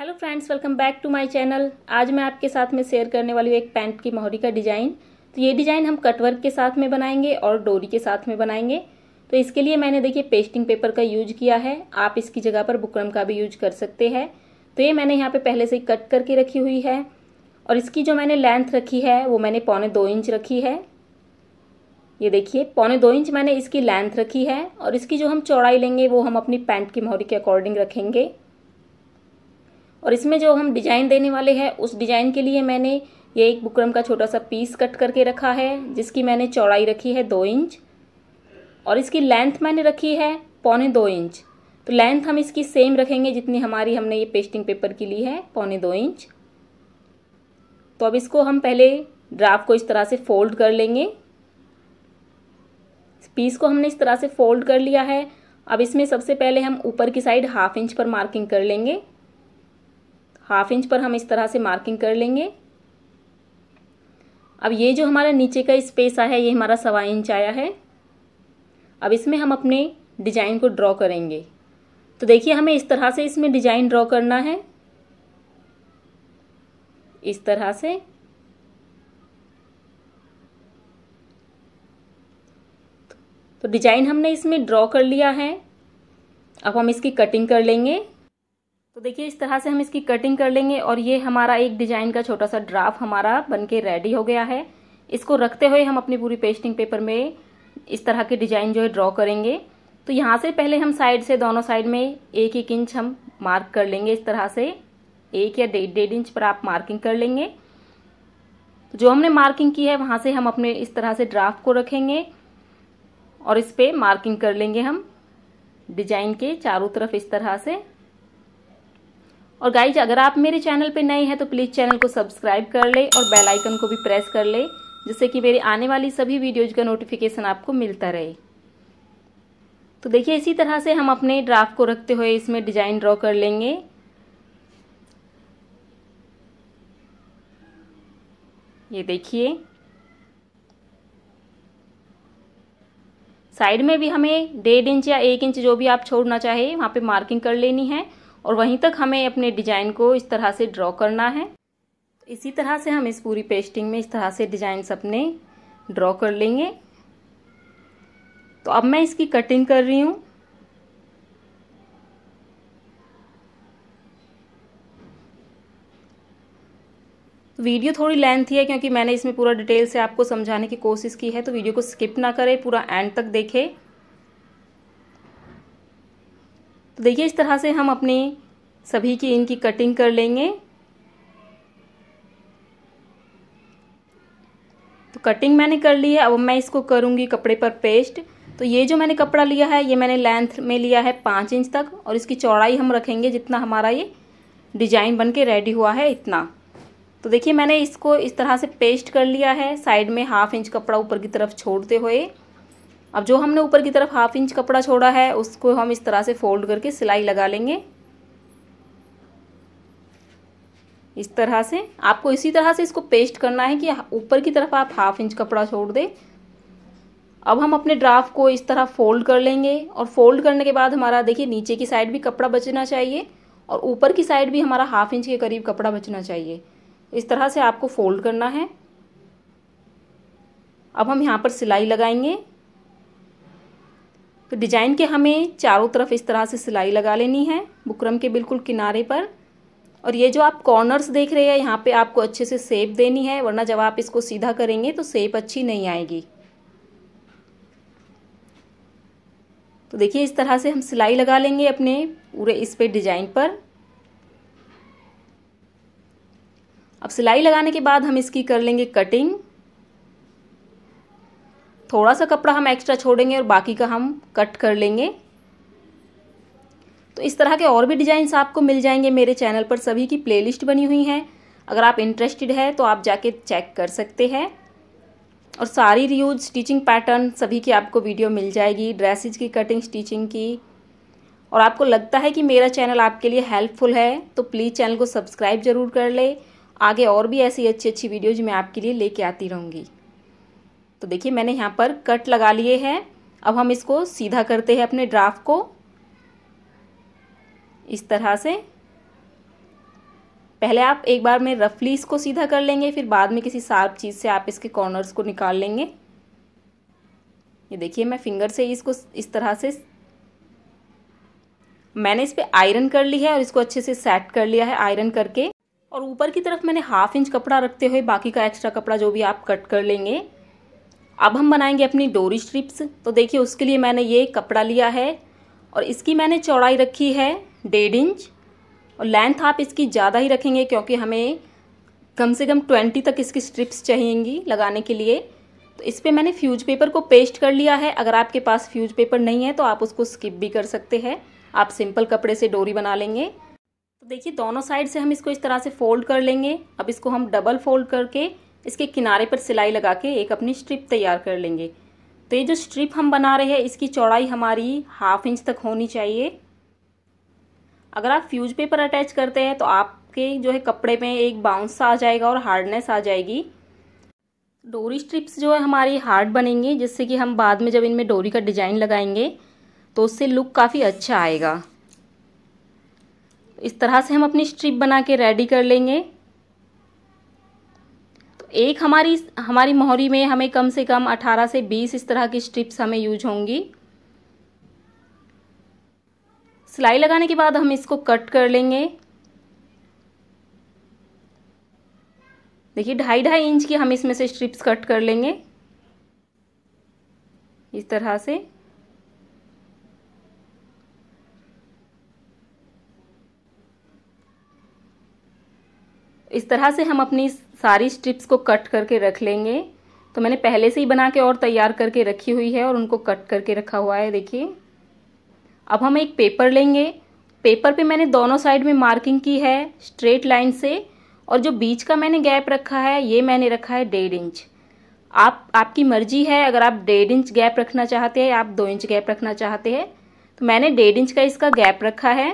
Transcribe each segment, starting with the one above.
hello friends welcome back to my channel आज मैं आपके साथ में शेयर करने वाली हूँ एक पैंट की मोहरी का डिज़ाइन तो ये डिज़ाइन हम कटवर्क के साथ में बनाएंगे और डोरी के साथ में बनाएंगे तो इसके लिए मैंने देखिए पेस्टिंग पेपर का यूज किया है आप इसकी जगह पर बुकरम का भी यूज कर सकते हैं तो ये मैंने यहाँ पर पहले से कट करके रखी हुई है और इसकी जो मैंने लेंथ रखी है वो मैंने पौने दो इंच रखी है ये देखिए पौने दो इंच मैंने इसकी लेंथ रखी है और इसकी जो हम चौड़ाई लेंगे वो हम अपनी पैंट की मोहरी के अकॉर्डिंग रखेंगे और इसमें जो हम डिजाइन देने वाले हैं उस डिजाइन के लिए मैंने ये एक बुकरम का छोटा सा पीस कट करके रखा है जिसकी मैंने चौड़ाई रखी है दो इंच और इसकी लेंथ मैंने रखी है पौने दो इंच तो लेंथ हम इसकी सेम रखेंगे जितनी हमारी हमने ये पेस्टिंग पेपर की ली है पौने दो इंच तो अब इसको हम पहले ड्राफ्ट को इस तरह से फोल्ड कर लेंगे पीस को हमने इस तरह से फोल्ड कर लिया है अब इसमें सबसे पहले हम ऊपर की साइड हाफ इंच पर मार्किंग कर लेंगे हाफ इंच पर हम इस तरह से मार्किंग कर लेंगे अब ये जो हमारा नीचे का स्पेस आया है ये हमारा सवा इंच आया है अब इसमें हम अपने डिजाइन को ड्रॉ करेंगे तो देखिए हमें इस तरह से इसमें डिजाइन ड्रॉ करना है इस तरह से तो डिजाइन हमने इसमें ड्रॉ कर लिया है अब हम इसकी कटिंग कर लेंगे तो देखिए इस तरह से हम इसकी कटिंग कर लेंगे और ये हमारा एक डिजाइन का छोटा सा ड्राफ्ट हमारा बन के रेडी हो गया है इसको रखते हुए हम अपनी पूरी पेस्टिंग पेपर में इस तरह के डिजाइन जो है ड्रॉ करेंगे तो यहाँ से पहले हम साइड से दोनों साइड में एक एक इंच हम मार्क कर लेंगे इस तरह से एक या डेढ़ डेढ़ इंच पर आप मार्किंग कर लेंगे तो जो हमने मार्किंग की है वहां से हम अपने इस तरह से ड्राफ्ट को रखेंगे और इस पे मार्किंग कर लेंगे हम डिजाइन के चारों तरफ इस तरह से और गाइज अगर आप मेरे चैनल पे नए हैं तो प्लीज़ चैनल को सब्सक्राइब कर ले और बेल आइकन को भी प्रेस कर ले जिससे कि मेरी आने वाली सभी वीडियोज का नोटिफिकेशन आपको मिलता रहे तो देखिए इसी तरह से हम अपने ड्राफ्ट को रखते हुए इसमें डिजाइन ड्रॉ कर लेंगे ये देखिए साइड में भी हमें डेढ़ इंच या एक इंच जो भी आप छोड़ना चाहे वहाँ पे मार्किंग कर लेनी है और वहीं तक हमें अपने डिजाइन को इस तरह से ड्रॉ करना है इसी तरह से हम इस पूरी पेस्टिंग में इस तरह से डिजाइन अपने ड्रॉ कर लेंगे तो अब मैं इसकी कटिंग कर रही हूं वीडियो थोड़ी लेंथ है क्योंकि मैंने इसमें पूरा डिटेल से आपको समझाने की कोशिश की है तो वीडियो को स्किप ना करें पूरा एंड तक देखें तो देखिए इस तरह से हम अपने सभी की इनकी कटिंग कर लेंगे तो कटिंग मैंने कर ली है अब मैं इसको करूंगी कपड़े पर पेस्ट तो ये जो मैंने कपड़ा लिया है ये मैंने लेंथ में लिया है पाँच इंच तक और इसकी चौड़ाई हम रखेंगे जितना हमारा ये डिजाइन बन के रेडी हुआ है इतना तो देखिए मैंने इसको इस तरह से पेस्ट कर लिया है साइड में हाफ इंच कपड़ा ऊपर की तरफ छोड़ते हुए अब जो हमने ऊपर की तरफ हाफ इंच कपड़ा छोड़ा है उसको हम इस तरह से फोल्ड करके सिलाई लगा लेंगे इस तरह से आपको इसी तरह से इसको पेस्ट करना है कि ऊपर की तरफ आप हाफ इंच कपड़ा छोड़ दें अब हम अपने ड्राफ्ट को इस तरह फोल्ड कर लेंगे और फोल्ड करने के बाद हमारा देखिए नीचे की साइड भी कपड़ा बचना चाहिए और ऊपर की साइड भी हमारा हाफ इंच के करीब कपड़ा बचना चाहिए इस तरह से आपको फोल्ड करना है अब हम यहाँ पर सिलाई लगाएंगे तो डिजाइन के हमें चारों तरफ इस तरह से सिलाई लगा लेनी है बुकरम के बिल्कुल किनारे पर और ये जो आप कॉर्नर्स देख रहे हैं यहाँ पे आपको अच्छे से सेप देनी है वरना जब आप इसको सीधा करेंगे तो सेप अच्छी नहीं आएगी तो देखिए इस तरह से हम सिलाई लगा लेंगे अपने पूरे इस पे डिजाइन पर अब सिलाई लगाने के बाद हम इसकी कर लेंगे कटिंग थोड़ा सा कपड़ा हम एक्स्ट्रा छोड़ेंगे और बाकी का हम कट कर लेंगे तो इस तरह के और भी डिज़ाइंस आपको मिल जाएंगे मेरे चैनल पर सभी की प्लेलिस्ट बनी हुई है अगर आप इंटरेस्टेड है तो आप जाके चेक कर सकते हैं और सारी रियूज स्टिचिंग पैटर्न सभी की आपको वीडियो मिल जाएगी ड्रेसेज की कटिंग स्टिचिंग की और आपको लगता है कि मेरा चैनल आपके लिए हेल्पफुल है तो प्लीज़ चैनल को सब्सक्राइब जरूर कर ले आगे और भी ऐसी अच्छी अच्छी वीडियोज मैं आपके लिए लेके आती रहूँगी तो देखिए मैंने यहाँ पर कट लगा लिए हैं अब हम इसको सीधा करते हैं अपने ड्राफ्ट को इस तरह से पहले आप एक बार में रफली इसको सीधा कर लेंगे फिर बाद में किसी शार्प चीज़ से आप इसके कॉर्नर्स को निकाल लेंगे ये देखिए मैं फिंगर से इसको इस तरह से मैंने इस पर आयरन कर ली है और इसको अच्छे से सेट कर लिया है आयरन करके और ऊपर की तरफ मैंने हाफ इंच कपड़ा रखते हुए बाकी का एक्स्ट्रा कपड़ा जो भी आप कट कर लेंगे अब हम बनाएंगे अपनी डोरी स्ट्रिप्स तो देखिए उसके लिए मैंने ये कपड़ा लिया है और इसकी मैंने चौड़ाई रखी है डेढ़ इंच और लेंथ आप इसकी ज़्यादा ही रखेंगे क्योंकि हमें कम से कम ट्वेंटी तक इसकी स्ट्रिप्स चाहिएंगी लगाने के लिए तो इस पर मैंने फ्यूज पेपर को पेस्ट कर लिया है अगर आपके पास फ्यूज पेपर नहीं है तो आप उसको स्किप भी कर सकते हैं आप सिंपल कपड़े से डोरी बना लेंगे तो देखिए दोनों साइड से हम इसको इस तरह से फोल्ड कर लेंगे अब इसको हम डबल फोल्ड करके इसके किनारे पर सिलाई लगा के एक अपनी स्ट्रिप तैयार कर लेंगे तो ये जो स्ट्रिप हम बना रहे हैं इसकी चौड़ाई हमारी हाफ इंच तक होनी चाहिए अगर आप फ्यूज पेपर अटैच करते हैं तो आपके जो है कपड़े में एक बाउंस आ जाएगा और हार्डनेस आ जाएगी डोरी स्ट्रिप्स जो है हमारी हार्ड बनेंगी जिससे कि हम बाद में जब इनमें डोरी का डिजाइन लगाएंगे तो उससे लुक काफ़ी अच्छा आएगा इस तरह से हम अपनी स्ट्रिप बना के रेडी कर लेंगे एक हमारी हमारी मोहरी में हमें कम से कम 18 से 20 इस तरह की स्ट्रिप्स हमें यूज होंगी सिलाई लगाने के बाद हम इसको कट कर लेंगे देखिए ढाई ढाई इंच की हम इसमें से स्ट्रिप्स कट कर लेंगे इस तरह से इस तरह से हम अपनी सारी स्ट्रिप्स को कट करके रख लेंगे तो मैंने पहले से ही बना के और तैयार करके रखी हुई है और उनको कट करके रखा हुआ है देखिए अब हम एक पेपर लेंगे पेपर पे मैंने दोनों साइड में मार्किंग की है स्ट्रेट लाइन से और जो बीच का मैंने गैप रखा है ये मैंने रखा है डेढ़ इंच आप आपकी मर्जी है अगर आप डेढ़ इंच गैप रखना चाहते हैं आप दो इंच गैप रखना चाहते हैं तो मैंने डेढ़ इंच का इसका गैप रखा है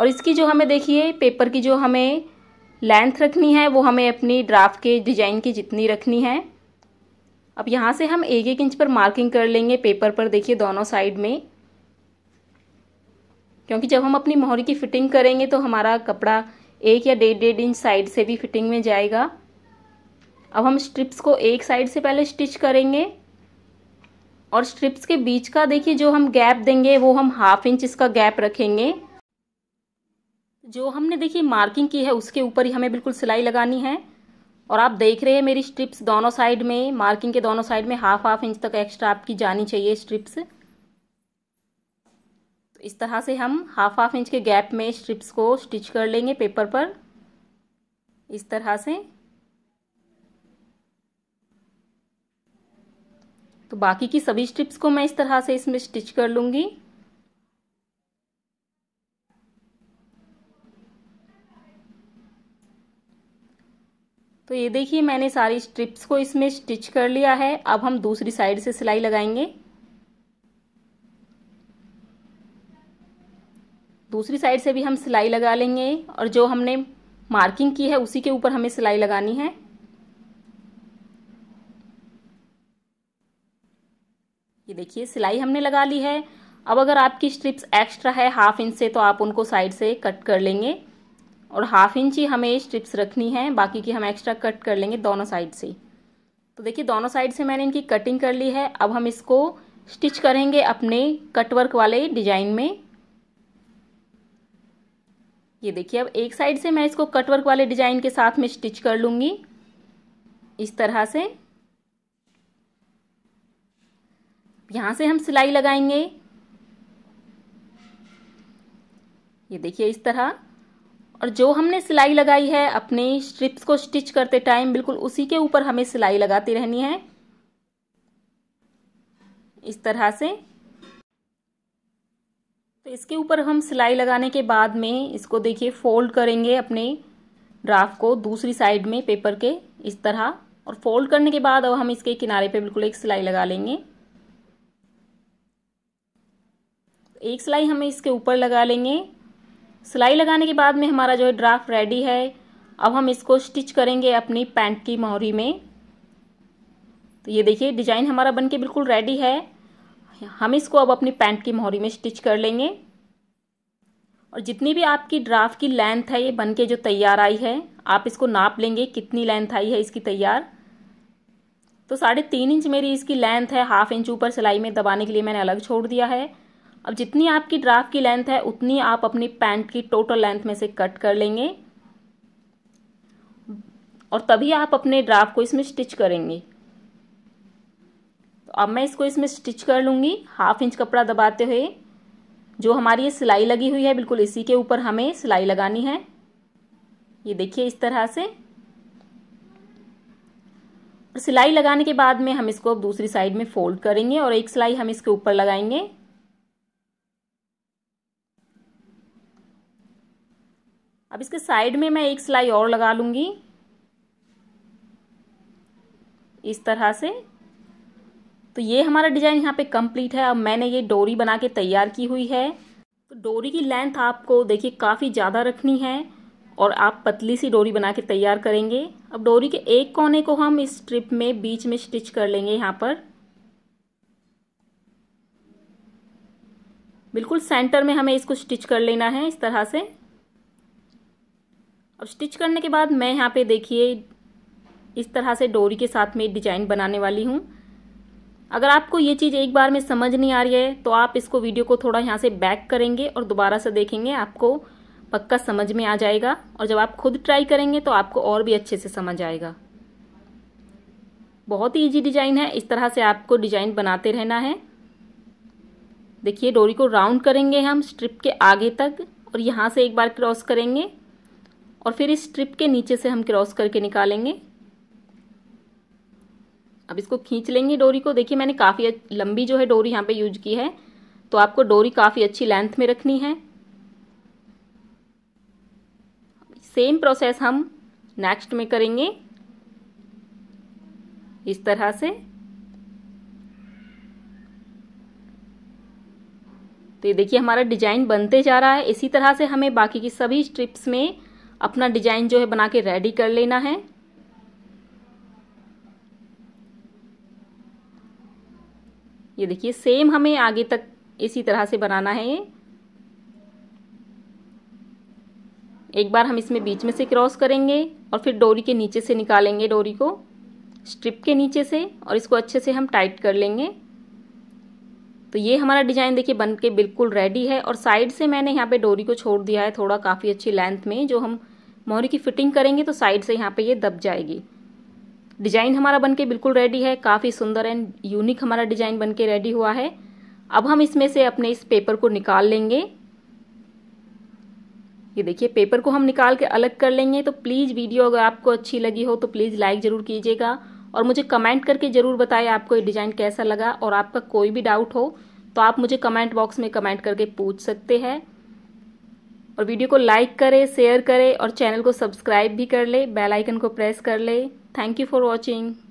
और इसकी जो हमें देखिए पेपर की जो हमें लेंथ रखनी है वो हमें अपनी ड्राफ्ट के डिजाइन की जितनी रखनी है अब यहाँ से हम एक एक इंच पर मार्किंग कर लेंगे पेपर पर देखिए दोनों साइड में क्योंकि जब हम अपनी मोहरी की फिटिंग करेंगे तो हमारा कपड़ा एक या डेढ़ डेढ़ इंच साइड से भी फिटिंग में जाएगा अब हम स्ट्रिप्स को एक साइड से पहले स्टिच करेंगे और स्ट्रिप्स के बीच का देखिए जो हम गैप देंगे वो हम हाफ इंच इसका गैप रखेंगे जो हमने देखिए मार्किंग की है उसके ऊपर ही हमें बिल्कुल सिलाई लगानी है और आप देख रहे हैं मेरी स्ट्रिप्स दोनों साइड में मार्किंग के दोनों साइड में हाफ हाफ इंच तक एक्स्ट्रा आपकी जानी चाहिए स्ट्रिप्स तो इस तरह से हम हाफ हाफ इंच के गैप में स्ट्रिप्स को स्टिच कर लेंगे पेपर पर इस तरह से तो बाकी की सभी स्ट्रिप्स को मैं इस तरह से इसमें स्टिच कर लूंगी तो ये देखिए मैंने सारी स्ट्रिप्स को इसमें स्टिच कर लिया है अब हम दूसरी साइड से सिलाई लगाएंगे दूसरी साइड से भी हम सिलाई लगा लेंगे और जो हमने मार्किंग की है उसी के ऊपर हमें सिलाई लगानी है ये देखिए सिलाई हमने लगा ली है अब अगर आपकी स्ट्रिप्स एक्स्ट्रा है हाफ इंच से तो आप उनको साइड से कट कर लेंगे और हाफ इंच ही हमें स्ट्रिप्स रखनी है बाकी की हम एक्स्ट्रा कट कर लेंगे दोनों साइड से तो देखिए दोनों साइड से मैंने इनकी कटिंग कर ली है अब हम इसको स्टिच करेंगे अपने कटवर्क वाले डिजाइन में ये देखिए अब एक साइड से मैं इसको कटवर्क वाले डिजाइन के साथ में स्टिच कर लूंगी इस तरह से यहां से हम सिलाई लगाएंगे ये देखिए इस तरह और जो हमने सिलाई लगाई है अपने स्ट्रिप्स को स्टिच करते टाइम बिल्कुल उसी के ऊपर हमें सिलाई लगाती रहनी है इस तरह से तो इसके ऊपर हम सिलाई लगाने के बाद में इसको देखिए फोल्ड करेंगे अपने ड्राफ्ट को दूसरी साइड में पेपर के इस तरह और फोल्ड करने के बाद अब हम इसके किनारे पे बिल्कुल एक सिलाई लगा लेंगे एक सिलाई हमें इसके ऊपर लगा लेंगे सिलाई लगाने के बाद में हमारा जो है ड्राफ्ट रेडी है अब हम इसको स्टिच करेंगे अपनी पैंट की मोहरी में तो ये देखिए डिजाइन हमारा बनके बिल्कुल रेडी है हम इसको अब अपनी पैंट की मोहरी में स्टिच कर लेंगे और जितनी भी आपकी ड्राफ्ट की लेंथ है ये बन के जो तैयार आई है आप इसको नाप लेंगे कितनी लेंथ आई है इसकी तैयार तो साढ़े तीन इंच मेरी इसकी लेंथ है हाफ इंच ऊपर सिलाई में दबाने के लिए मैंने अलग छोड़ दिया है अब जितनी आपकी ड्राफ्ट की लेंथ है उतनी आप अपनी पैंट की टोटल लेंथ में से कट कर लेंगे और तभी आप अपने ड्राफ्ट को इसमें स्टिच करेंगे तो अब मैं इसको इसमें स्टिच कर लूंगी हाफ इंच कपड़ा दबाते हुए जो हमारी ये सिलाई लगी हुई है बिल्कुल इसी के ऊपर हमें सिलाई लगानी है ये देखिए इस तरह से सिलाई लगाने के बाद में हम इसको दूसरी साइड में फोल्ड करेंगे और एक सिलाई हम इसके ऊपर लगाएंगे अब इसके साइड में मैं एक सिलाई और लगा लूंगी इस तरह से तो ये हमारा डिज़ाइन यहाँ पे कंप्लीट है अब मैंने ये डोरी बना के तैयार की हुई है तो डोरी की लेंथ आपको देखिए काफ़ी ज़्यादा रखनी है और आप पतली सी डोरी बना के तैयार करेंगे अब डोरी के एक कोने को हम इस स्ट्रिप में बीच में स्टिच कर लेंगे यहाँ पर बिल्कुल सेंटर में हमें इसको स्टिच कर लेना है इस तरह से अब स्टिच करने के बाद मैं यहाँ पे देखिए इस तरह से डोरी के साथ में डिजाइन बनाने वाली हूँ अगर आपको ये चीज़ एक बार में समझ नहीं आ रही है तो आप इसको वीडियो को थोड़ा यहाँ से बैक करेंगे और दोबारा से देखेंगे आपको पक्का समझ में आ जाएगा और जब आप खुद ट्राई करेंगे तो आपको और भी अच्छे से समझ आएगा बहुत ही ईजी डिजाइन है इस तरह से आपको डिजाइन बनाते रहना है देखिए डोरी को राउंड करेंगे हम स्ट्रिप के आगे तक और यहाँ से एक बार क्रॉस करेंगे और फिर इस स्ट्रिप के नीचे से हम क्रॉस करके निकालेंगे अब इसको खींच लेंगे डोरी को देखिए मैंने काफ़ी लंबी जो है डोरी यहाँ पे यूज की है तो आपको डोरी काफ़ी अच्छी लेंथ में रखनी है सेम प्रोसेस हम नेक्स्ट में करेंगे इस तरह से तो ये देखिए हमारा डिजाइन बनते जा रहा है इसी तरह से हमें बाकी की सभी स्ट्रिप्स में अपना डिजाइन जो है बना के रेडी कर लेना है ये देखिए सेम हमें आगे तक इसी तरह से बनाना है ये एक बार हम इसमें बीच में से क्रॉस करेंगे और फिर डोरी के नीचे से निकालेंगे डोरी को स्ट्रिप के नीचे से और इसको अच्छे से हम टाइट कर लेंगे तो ये हमारा डिजाइन देखिए बन के बिल्कुल रेडी है और साइड से मैंने यहाँ पे डोरी को छोड़ दिया है थोड़ा काफ़ी अच्छी लेंथ में जो हम मोहरी की फिटिंग करेंगे तो साइड से यहाँ पे ये दब जाएगी डिजाइन हमारा बनके बिल्कुल रेडी है काफ़ी सुंदर एंड यूनिक हमारा डिजाइन बनके रेडी हुआ है अब हम इसमें से अपने इस पेपर को निकाल लेंगे ये देखिए पेपर को हम निकाल के अलग कर लेंगे तो प्लीज़ वीडियो अगर आपको अच्छी लगी हो तो प्लीज़ लाइक ज़रूर कीजिएगा और मुझे कमेंट करके ज़रूर बताए आपको ये डिज़ाइन कैसा लगा और आपका कोई भी डाउट हो तो आप मुझे कमेंट बॉक्स में कमेंट करके पूछ सकते हैं और वीडियो को लाइक करें शेयर करें और चैनल को सब्सक्राइब भी कर ले बेल आइकन को प्रेस कर ले थैंक यू फॉर वॉचिंग